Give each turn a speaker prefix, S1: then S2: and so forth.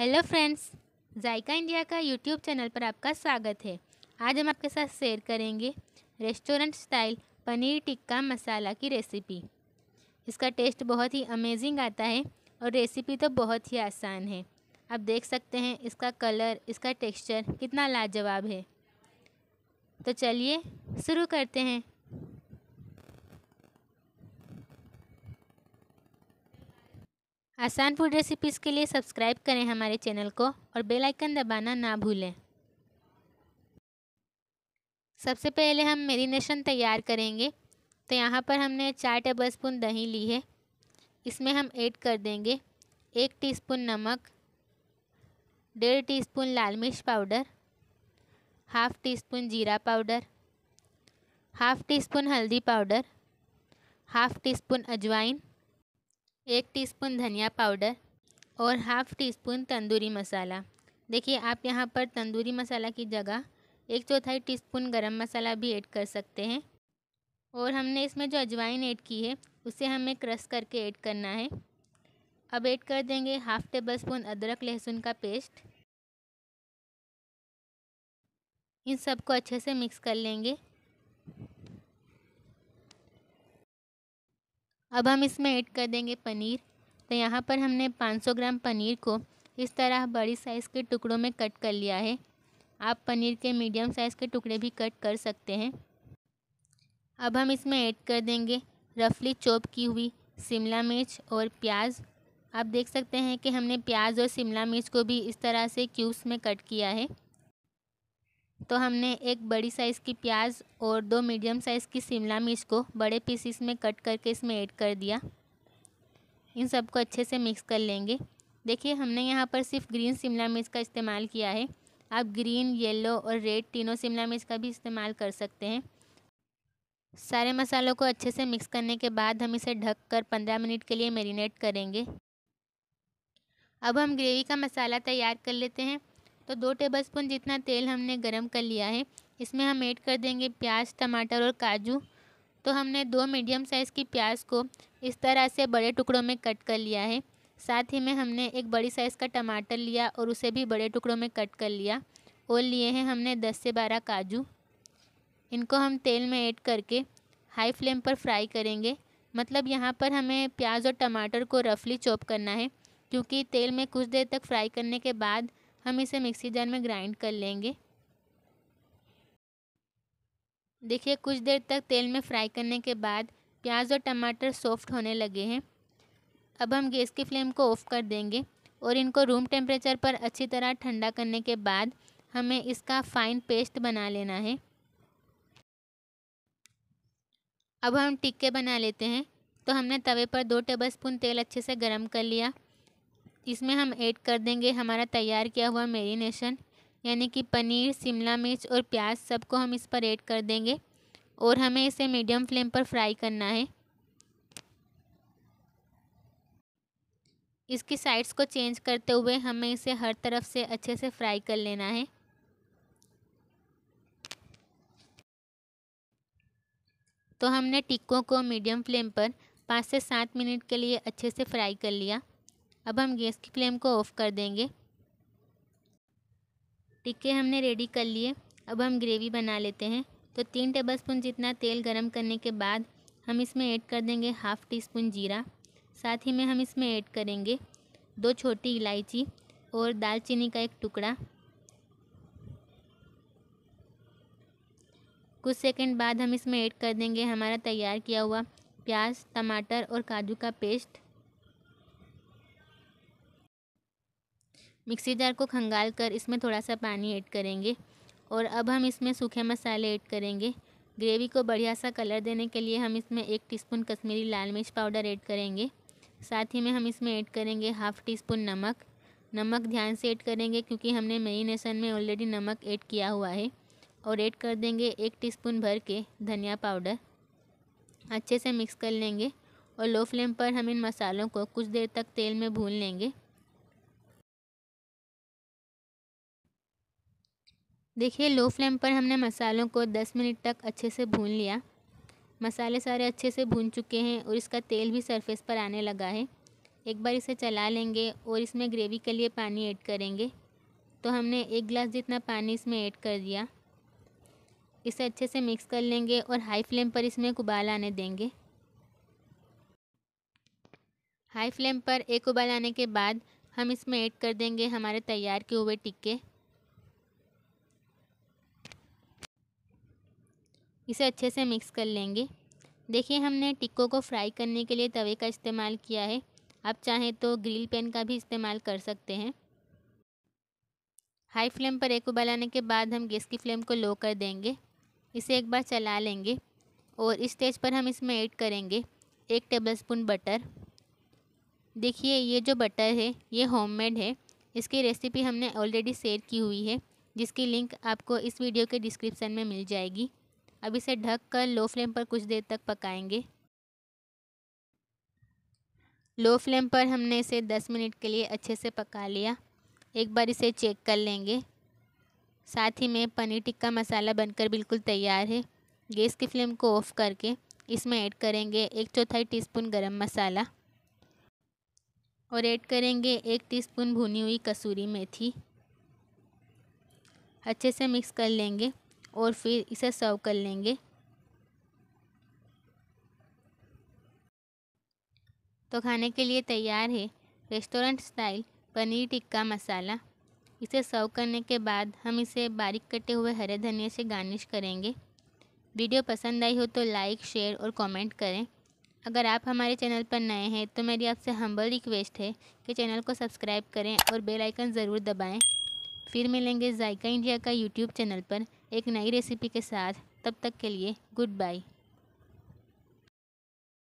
S1: Hello friends Zayka India का YouTube channel पर आपका स्वागत है आज हम आपके साथ शेयर करेंगे रेस्टोरेंट स्टाइल पनीर टिक्का मसाला की रेसिपी इसका टेस्ट बहुत ही अमेजिंग आता है और रेसिपी तो बहुत ही आसान है आप देख सकते हैं इसका कलर इसका टेक्सचर कितना लाजवाब है तो चलिए शुरू करते हैं आसान फूड रेसिपीज़ के लिए सब्सक्राइब करें हमारे चैनल को और बेल आइकन दबाना ना भूलें सबसे पहले हम मेरीनेशन तैयार करेंगे तो यहाँ पर हमने चार टेबल स्पून दही ली है इसमें हम ऐड कर देंगे एक टीस्पून नमक डेढ़ टीस्पून लाल मिर्च पाउडर हाफ़ टी स्पून जीरा पाउडर हाफ़ टी स्पून हल्दी पाउडर हाफ़ टी स्पून अजवाइन एक टीस्पून धनिया पाउडर और half teaspoon tandoori masala देखिए आप यहाँ पर तंदूरी मसाला की जगह एक चौथाई टीस्पून गरम मसाला भी ऐड कर सकते हैं और हमने इसमें जो अजवाइन ऐड की है उसे हमें क्रश करके ऐड करना है अब ऐड कर देंगे हाफ़ टेबल स्पून अदरक लहसुन का पेस्ट इन सबको अच्छे से मिक्स कर लेंगे अब हम इसमें ऐड कर देंगे पनीर तो यहाँ पर हमने 500 ग्राम पनीर को इस तरह बड़ी साइज़ के टुकड़ों में कट कर लिया है आप पनीर के मीडियम साइज़ के टुकड़े भी कट कर सकते हैं अब हम इसमें ऐड कर देंगे रफली चॉप की हुई शिमला मिर्च और प्याज आप देख सकते हैं कि हमने प्याज और शिमला मिर्च को भी इस तरह से क्यूब्स में कट किया है तो हमने एक बड़ी साइज़ की प्याज और दो मीडियम साइज़ की शिमला मिर्च को बड़े पीसीस में कट करके इसमें ऐड कर दिया इन सबको अच्छे से मिक्स कर लेंगे देखिए हमने यहाँ पर सिर्फ ग्रीन शिमला मिर्च का इस्तेमाल किया है आप ग्रीन येलो और रेड तीनों शिमला मिर्च का भी इस्तेमाल कर सकते हैं सारे मसालों को अच्छे से मिक्स करने के बाद हम इसे ढक कर पंद्रह मिनट के लिए मेरीनेट करेंगे अब हम ग्रेवी का मसाला तैयार कर लेते हैं तो दो टेबलस्पून जितना तेल हमने गरम कर लिया है इसमें हम ऐड कर देंगे प्याज टमाटर और काजू तो हमने दो मीडियम साइज़ की प्याज को इस तरह से बड़े टुकड़ों में कट कर लिया है साथ ही में हमने एक बड़ी साइज़ का टमाटर लिया और उसे भी बड़े टुकड़ों में कट कर लिया और लिए हैं हमने दस से बारह काजू इनको हम तेल में ऐड करके हाई फ्लेम पर फ्राई करेंगे मतलब यहाँ पर हमें प्याज और टमाटर को रफली चॉप करना है क्योंकि तेल में कुछ देर तक फ्राई करने के बाद हम इसे मिक्सी जार में ग्राइंड कर लेंगे देखिए कुछ देर तक तेल में फ्राई करने के बाद प्याज और टमाटर सॉफ्ट होने लगे हैं अब हम गैस की फ्लेम को ऑफ़ कर देंगे और इनको रूम टेम्परेचर पर अच्छी तरह ठंडा करने के बाद हमें इसका फ़ाइन पेस्ट बना लेना है अब हम टिक्के बना लेते हैं तो हमने तवे पर दो टेबलस्पून तेल अच्छे से गर्म कर लिया इसमें हम ऐड कर देंगे हमारा तैयार किया हुआ मेरीनेशन यानी कि पनीर शिमला मिर्च और प्याज सबको हम इस पर ऐड कर देंगे और हमें इसे मीडियम फ्लेम पर फ्राई करना है इसकी साइड्स को चेंज करते हुए हमें इसे हर तरफ से अच्छे से फ्राई कर लेना है तो हमने टिक्कों को मीडियम फ्लेम पर पाँच से सात मिनट के लिए अच्छे से फ्राई कर लिया अब हम गैस की फ्लेम को ऑफ़ कर देंगे टिक्के हमने रेडी कर लिए अब हम ग्रेवी बना लेते हैं तो तीन टेबल स्पून जितना तेल गरम करने के बाद हम इसमें ऐड कर देंगे हाफ़ टी स्पून जीरा साथ ही में हम इसमें ऐड करेंगे दो छोटी इलायची और दालचीनी का एक टुकड़ा कुछ सेकंड बाद हम इसमें ऐड कर देंगे हमारा तैयार किया हुआ प्याज टमाटर और काजू का पेस्ट मिक्सी जार को खंगाल कर इसमें थोड़ा सा पानी ऐड करेंगे और अब हम इसमें सूखे मसाले ऐड करेंगे ग्रेवी को बढ़िया सा कलर देने के लिए हम इसमें एक टीस्पून कश्मीरी लाल मिर्च पाउडर ऐड करेंगे साथ ही में हम इसमें ऐड करेंगे हाफ़ टी स्पून नमक नमक ध्यान से ऐड करेंगे क्योंकि हमने मेरीनेसन में ऑलरेडी नमक ऐड किया हुआ है और ऐड कर देंगे एक स्पून भर के धनिया पाउडर अच्छे से मिक्स कर लेंगे और लो फ्लेम पर हम इन मसालों को कुछ देर तक तेल में भून लेंगे देखिए लो फ्लेम पर हमने मसालों को 10 मिनट तक अच्छे से भून लिया मसाले सारे अच्छे से भून चुके हैं और इसका तेल भी सरफेस पर आने लगा है एक बार इसे चला लेंगे और इसमें ग्रेवी के लिए पानी ऐड करेंगे तो हमने एक गिलास जितना पानी इसमें ऐड कर दिया इसे अच्छे से मिक्स कर लेंगे और हाई फ्लेम पर इसमें एक उबाल आने देंगे हाई फ्लेम पर एक उबाल आने के बाद हम इसमें ऐड कर देंगे हमारे तैयार किए हुए टिक्के इसे अच्छे से मिक्स कर लेंगे देखिए हमने टिक्को को फ्राई करने के लिए तवे का इस्तेमाल किया है आप चाहें तो ग्रिल पैन का भी इस्तेमाल कर सकते हैं हाई फ्लेम पर एक उबाल आने के बाद हम गैस की फ्लेम को लो कर देंगे इसे एक बार चला लेंगे और इस स्टेज पर हम इसमें ऐड करेंगे एक टेबलस्पून बटर देखिए ये जो बटर है ये होममेड है इसकी रेसिपी हमने ऑलरेडी शेयर की हुई है जिसकी लिंक आपको इस वीडियो के डिस्क्रिप्शन में मिल जाएगी अब इसे ढक कर लो फ्लेम पर कुछ देर तक पकाएंगे लो फ्लेम पर हमने इसे 10 मिनट के लिए अच्छे से पका लिया एक बार इसे चेक कर लेंगे साथ ही में पनीर टिक्का मसाला बनकर बिल्कुल तैयार है गैस की फ्लेम को ऑफ़ करके इसमें ऐड करेंगे एक चौथाई टीस्पून गरम मसाला और ऐड करेंगे एक टीस्पून भुनी हुई कसूरी मेथी अच्छे से मिक्स कर लेंगे और फिर इसे सर्व कर लेंगे तो खाने के लिए तैयार है रेस्टोरेंट स्टाइल पनीर टिक्का मसाला इसे सर्व करने के बाद हम इसे बारीक कटे हुए हरे धनिया से गार्निश करेंगे वीडियो पसंद आई हो तो लाइक शेयर और कमेंट करें अगर आप हमारे चैनल पर नए हैं तो मेरी आपसे हम्बल रिक्वेस्ट है कि चैनल को सब्सक्राइब करें और बेल आइकन ज़रूर दबाएं। फिर मिलेंगे जायका इंडिया का यूट्यूब चैनल पर एक नई रेसिपी के साथ तब तक के लिए गुड बाय